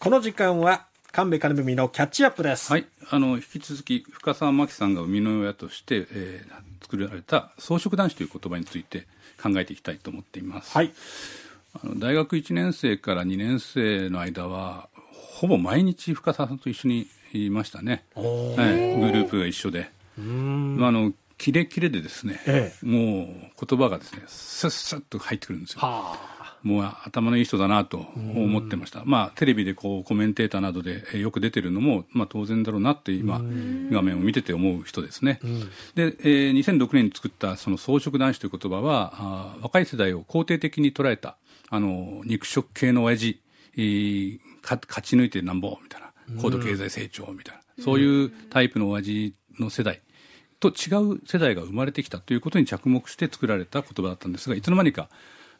この時間は神戸金文のキャッチアップです。はい、あの引き続き深澤真紀さんが生みの親として、えー、作られた草食男子という言葉について考えていきたいと思っています。はい。あの大学1年生から2年生の間はほぼ毎日深澤さんと一緒にいましたね。はい、グループが一緒で。まああのキレキレでですね、ええ、もう言葉がですね、さっさっと入ってくるんですよ。はあもう頭のいい人だなと思ってました、まあ、テレビでこうコメンテーターなどでよく出てるのも、まあ、当然だろうなって今、画面を見てて思う人ですね、で、えー、2006年に作ったその草食男子という言葉はあ若い世代を肯定的に捉えたあの肉食系の親父、えー、勝ち抜いてなんぼみたいな高度経済成長みたいな、そういうタイプの親父の世代と違う世代が生まれてきたということに着目して作られた言葉だったんですがいつの間にか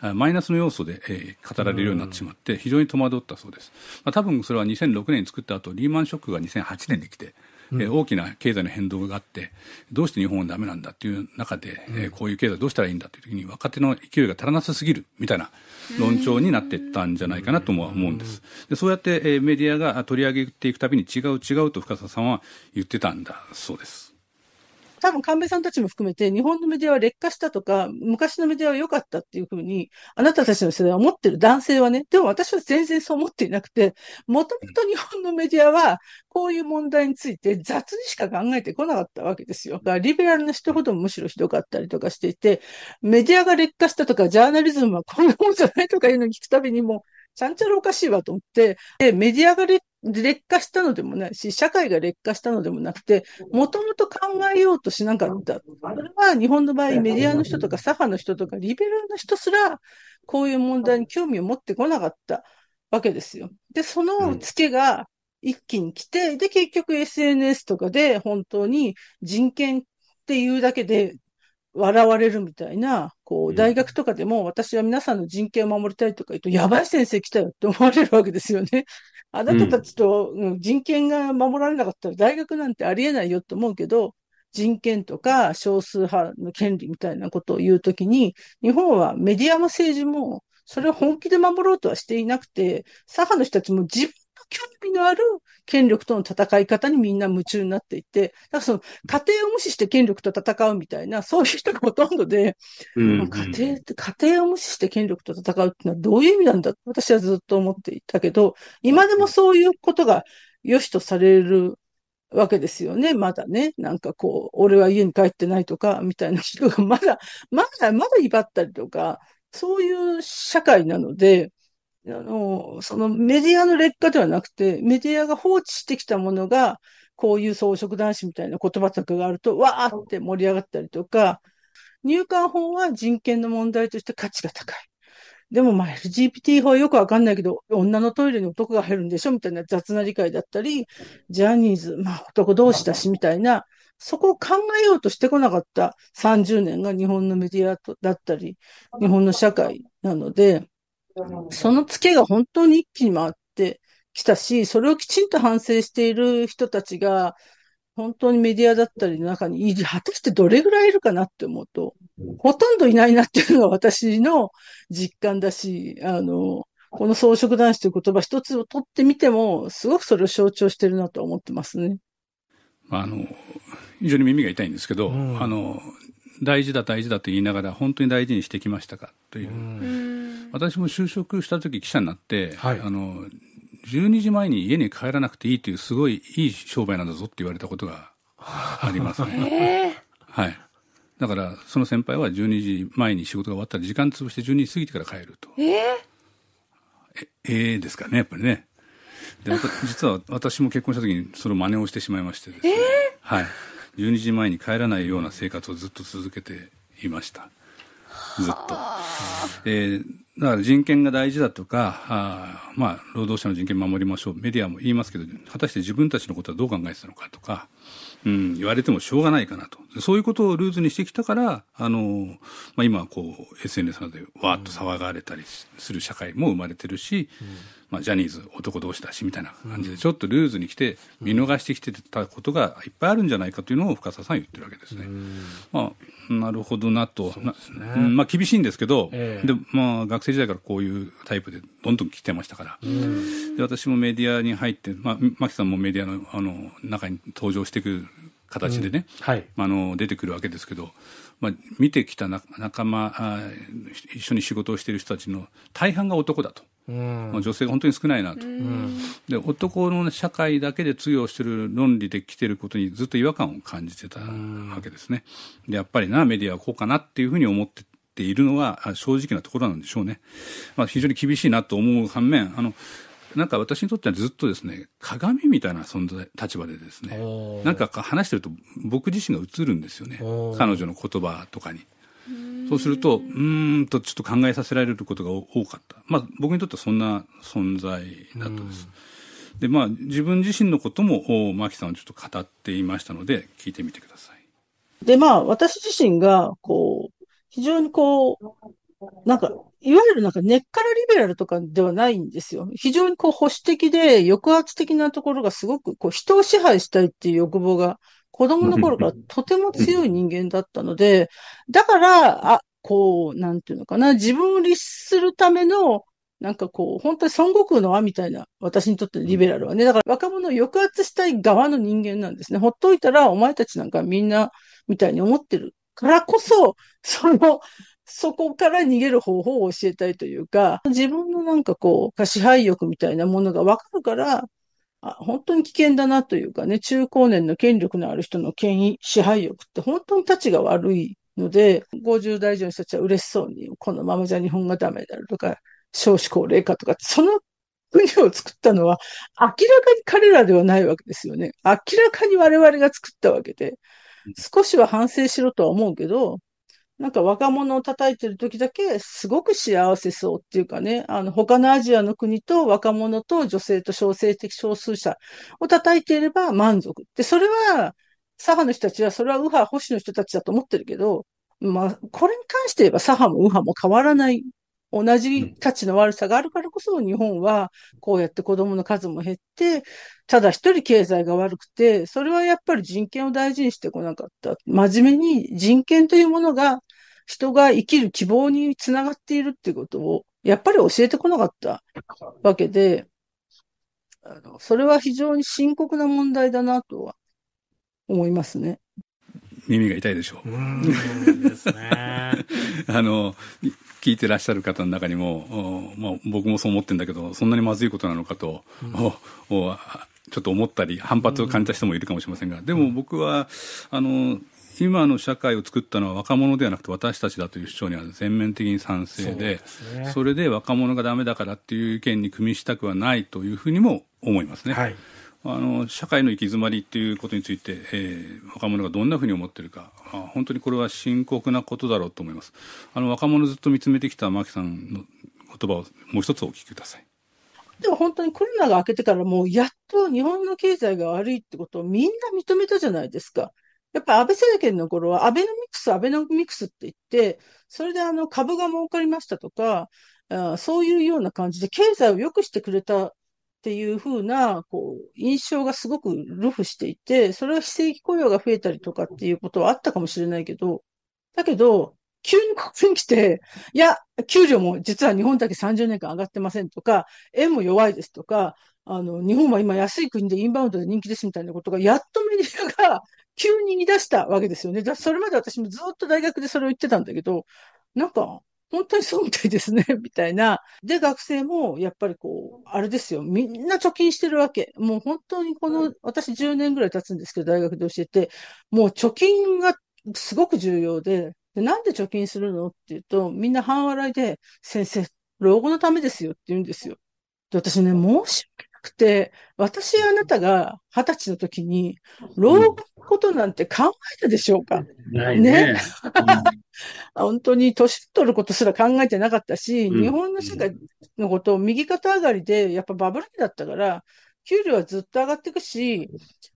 マイナスの要素で、えー、語られるようになってしまって、非常に戸惑ったそうです。まあ、多分それは2006年に作った後、リーマンショックが2008年に来て、えー、大きな経済の変動があって、どうして日本はだめなんだっていう中で、えー、こういう経済どうしたらいいんだという時に、若手の勢いが足らなさすぎるみたいな論調になっていったんじゃないかなとも思うんです。でそうやって、えー、メディアが取り上げていくたびに違う違うと深澤さんは言ってたんだそうです。多分神戸さんたちも含めて、日本のメディアは劣化したとか、昔のメディアは良かったっていうふうに、あなたたちの世代は思ってる男性はね、でも私は全然そう思っていなくて、もともと日本のメディアは、こういう問題について雑にしか考えてこなかったわけですよ。リベラルな人ほどむしろひどかったりとかしていて、メディアが劣化したとか、ジャーナリズムはこんなもんじゃないとかいうのを聞くたびにもう、ちゃんちゃらおかしいわと思って、で、メディアが劣劣化したのでもないし、社会が劣化したのでもなくて、もともと考えようとしなかった。それは日本の場合、メディアの人とか左派の人とか、リベラルの人すら、こういう問題に興味を持ってこなかったわけですよ。で、そのツケが一気に来て、で、結局 SNS とかで本当に人権っていうだけで笑われるみたいな、こう、大学とかでも私は皆さんの人権を守りたいとか言うと、やばい先生来たよって思われるわけですよね。あなたたちと、人権が守られなかったら大学なんてありえないよって思うけど、人権とか少数派の権利みたいなことを言うときに、日本はメディアも政治も、それを本気で守ろうとはしていなくて、左派の人たちも自分興味のある権力との戦い方にみんな夢中になっていて、だからその家庭を無視して権力と戦うみたいな、そういう人がほとんどで、うんうん、家庭って、家庭を無視して権力と戦うってのはどういう意味なんだ私はずっと思っていたけど、今でもそういうことが良しとされるわけですよね。まだね。なんかこう、俺は家に帰ってないとか、みたいな人がまだ、まだ、まだ威張ったりとか、そういう社会なので、あの、そのメディアの劣化ではなくて、メディアが放置してきたものが、こういう装飾男子みたいな言葉とかがあると、わーって盛り上がったりとか、入管法は人権の問題として価値が高い。でもまあ LGBT 法はよくわかんないけど、女のトイレに男が入るんでしょみたいな雑な理解だったり、ジャニーズ、まあ男同士だしみたいな、そこを考えようとしてこなかった30年が日本のメディアだったり、日本の社会なので、そのツケが本当に一気に回ってきたし、それをきちんと反省している人たちが、本当にメディアだったりの中に、果たしてどれぐらいいるかなって思うと、ほとんどいないなっていうのが私の実感だし、あの、この装飾男子という言葉一つを取ってみても、すごくそれを象徴してるなと思ってますね。あの、非常に耳が痛いんですけど、うん、あの、大事だ大事だと言いながら本当に大事にしてきましたかという、う私も就職した時記者になって、はい、あの12時前に家に帰らなくていいというすごいいい商売なんだぞって言われたことがありますね。はい、だからその先輩は12時前に仕事が終わったら時間潰して12時過ぎてから帰ると。えー、ええー、ですかねやっぱりね。で実は私も結婚した時にその真似をしてしまいましてですね。えー、はい12時前に帰らないような生活をずっと続けていましたずっと。えー、だから人権が大事だとか、あまあ、労働者の人権守りましょう、メディアも言いますけど、果たして自分たちのことはどう考えてたのかとか、うん、言われてもしょうがないかなと。そういうことをルーズにしてきたから、あの、まあ、今、こう、SNS などでわーっと騒がれたりする社会も生まれてるし、うん、まあ、ジャニーズ男同士だし、みたいな感じで、ちょっとルーズに来て、見逃してきてたことがいっぱいあるんじゃないかというのを深澤さん言ってるわけですね。うん、まあ、なるほどなと、ねうん、まあ、厳しいんですけど、えー、でまあ、学生時代からこういうタイプでどんどん来てましたから、うん、で私もメディアに入って、まあ、牧さんもメディアのあの中に登場してくる形でね、うんはい、あの出てくるわけですけど、まあ、見てきた仲間あ、一緒に仕事をしている人たちの大半が男だと。うん、女性が本当に少ないなと、うん、で男の社会だけで通用してる論理で来てることにずっと違和感を感じてたわけですね。でやっぱりなメディアはこうかなっていうふうに思ってているのは正直なところなんでしょうね。まあ、非常に厳しいなと思う反面あのなんか私にとってはずっとですね鏡みたいな存在立場でですねなんか話してると僕自身が映るんですよね彼女の言葉とかに。そうするとうんとちょっと考えさせられることが多かった、まあ、僕にとってはそんな存在だったです。でまあ、自分自身のこともキさんはちょっと語っていましたので聞いてみてください。でまあ私自身がこう非常にこうなんかいわゆるなんか根っからリベラルとかではないんですよ。非常にこう保守的で抑圧的なところがすごくこう人を支配したいっていう欲望が子供の頃からとても強い人間だったので、だから、あ、こう、なんていうのかな、自分を律するための、なんかこう、本当に孫悟空の輪みたいな、私にとってリベラルはね、だから若者を抑圧したい側の人間なんですね。ほっといたら、お前たちなんかみんな、みたいに思ってるからこそ、その、そこから逃げる方法を教えたいというか、自分のなんかこう、支配欲みたいなものがわかるから、あ本当に危険だなというかね、中高年の権力のある人の権威、支配欲って本当に立ちが悪いので、50代以上の人たちは嬉しそうに、このままじゃ日本がダメだとか、少子高齢化とか、その国を作ったのは明らかに彼らではないわけですよね。明らかに我々が作ったわけで、少しは反省しろとは思うけど、なんか若者を叩いてる時だけすごく幸せそうっていうかね、あの他のアジアの国と若者と女性と小生的少数者を叩いていれば満足。で、それは左派の人たちはそれは右派、保守の人たちだと思ってるけど、まあ、これに関して言えば左派も右派も変わらない同じ価値の悪さがあるからこそ日本はこうやって子供の数も減って、ただ一人経済が悪くて、それはやっぱり人権を大事にしてこなかった。真面目に人権というものが人が生きる希望につながっているっていうことを、やっぱり教えてこなかったわけで、あのそれは非常に深刻な問題だなとは思いますね。耳が痛いでしょう。うですね。あの、聞いてらっしゃる方の中にも、まあ、僕もそう思ってるんだけど、そんなにまずいことなのかと、うん、ちょっと思ったり、反発を感じた人もいるかもしれませんが、でも僕は、あの、今の社会を作ったのは若者ではなくて私たちだという主張には全面的に賛成でそ、ね,、れで若者がダメだからっていう意見に組みしたくはないというふうにも思いますね。はいあの社会の行き詰まりということについて、えー、若者がどんなふうに思っているか、まあ、本当にこれは深刻なことだろうと思います。あの若者ずっと見つめてきた牧さんの言葉をもう一つお聞きください。でも本当にコロナが明けてからもうやっと日本の経済が悪いってことをみんな認めたじゃないですか。やっぱり安倍政権の頃はアベノミクス、アベノミクスって言って、それであの株が儲かりましたとか、あそういうような感じで経済を良くしてくれたっていうふうな、こう、印象がすごくルフしていて、それは非正規雇用が増えたりとかっていうことはあったかもしれないけど、だけど、急に国民に来て、いや、給料も実は日本だけ30年間上がってませんとか、円も弱いですとか、あの、日本は今安い国でインバウンドで人気ですみたいなことが、やっとメディアが急に言い出したわけですよね。だそれまで私もずっと大学でそれを言ってたんだけど、なんか、本当にそうみたいですね、みたいな。で、学生も、やっぱりこう、あれですよ、みんな貯金してるわけ。もう本当にこの、私10年ぐらい経つんですけど、大学で教えて、もう貯金がすごく重要で、でなんで貯金するのっていうと、みんな半笑いで、先生、老後のためですよって言うんですよ。で、私ね、申し訳くて、私やあなたが二十歳の時に、老後のことなんて考えたでしょうか、ね。ね 本当に年取ることすら考えてなかったし、日本の社会のことを右肩上がりで、やっぱバブル期だったから、給料はずっと上がっていくし、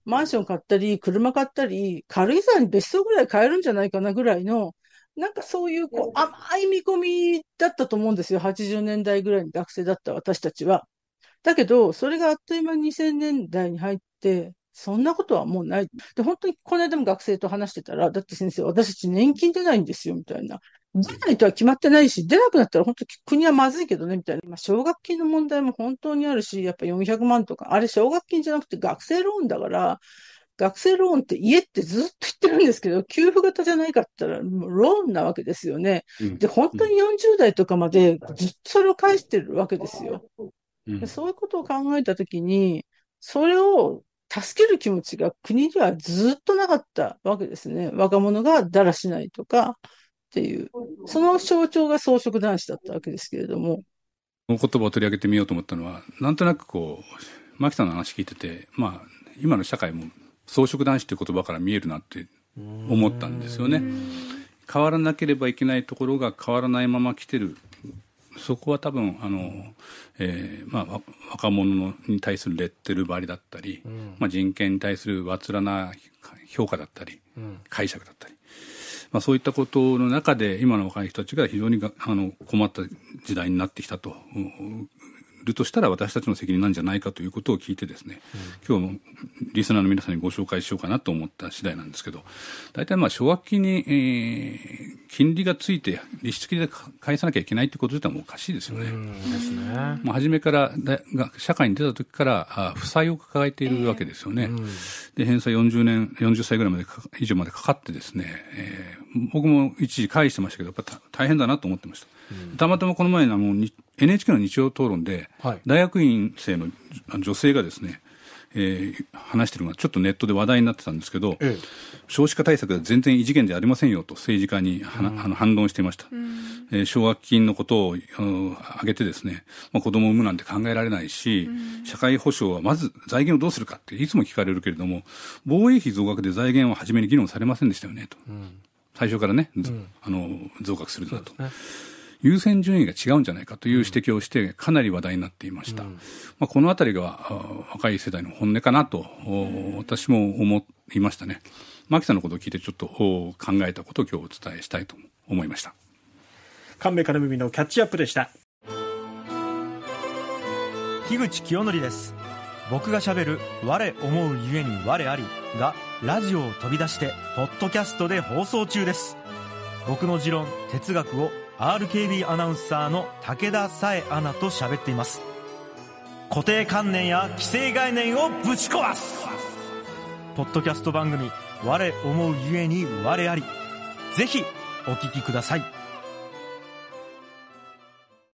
マンション買ったり、車買ったり、軽井沢に別荘ぐらい買えるんじゃないかなぐらいの、なんかそういうこう甘い見込みだったと思うんですよ。80年代ぐらいに学生だった私たちは。だけど、それがあっという間に2000年代に入って、そんなことはもうない。で、本当にこの間も学生と話してたら、だって先生、私たち年金出ないんですよ、みたいな。出ないとは決まってないし、出なくなったら本当に国はまずいけどね、みたいな。まあ、奨学金の問題も本当にあるし、やっぱ400万とか、あれ奨学金じゃなくて学生ローンだから、学生ローンって家ってずっと言ってるんですけど、給付型じゃないかったらローンなわけですよね。で、本当に40代とかまでずっとそれを返してるわけですよ。でそういうことを考えたときに、それを助ける気持ちが国にはずっとなかったわけですね。若者がだらしないとかっていう、その象徴が装飾男子だったわけですけれども。この言葉を取り上げてみようと思ったのは、なんとなくこう、牧さんの話聞いてて、まあ、今の社会も装飾男子という言葉から見えるなって思ったんですよね。変わらなければいけないところが変わらないまま来てるそこは多分あの、えーまあ、若者に対するレッテル張りだったり、うん、まあ、人権に対するわつらな評価だったり、うん、解釈だったり、まあ、そういったことの中で今の若い人たちが非常にあの困った時代になってきたとるとしたら私たちの責任なんじゃないかということを聞いてですね、うん、今日もリスナーの皆さんにご紹介しようかなと思った次第なんですけど大体まあ奨学金に、えー、金利がついて利子付きで返さなきゃいけないってこと自体もおかしいですよね。ですね。まあ初めからだ社会に出た時からあ負債を抱えているわけですよね。えーうん、で返済40年40歳ぐらいまで以上までかかってですね、えー僕も一時返してましたけど、やっぱ大変だなと思ってました。うん、たまたまこの前の NHK の日曜討論で、はい、大学院生の女性がですね、えー、話してるのがちょっとネットで話題になってたんですけど、ええ、少子化対策は全然異次元でありませんよと政治家には、うん、あの反論していました、うん、えー、奨学金のことを挙げてですね、まあ、子供を産むなんて考えられないし、うん、社会保障はまず財源をどうするかっていつも聞かれるけれども防衛費増額で財源は初めに議論されませんでしたよねと。うん最初からね、うん、あの増額するんだと。優先順位が違うんじゃないかという指摘をして、かなり話題になっていました。うん、まあ、このあたりが若い世代の本音かなと、私も思いましたね。牧さんのことを聞いて、ちょっと考えたことを今日お伝えしたいと思いました。神戸から耳のキャッチアップでした。樋口清則です。僕がしゃべる「我思うゆえに我あり」がラジオを飛び出してポッドキャストで放送中です僕の持論哲学を RKB アナウンサーの武田紗恵アナと喋っています固定観念や既成概念をぶち壊すポッドキャスト番組「我思うゆえに我あり」ぜひお聴きください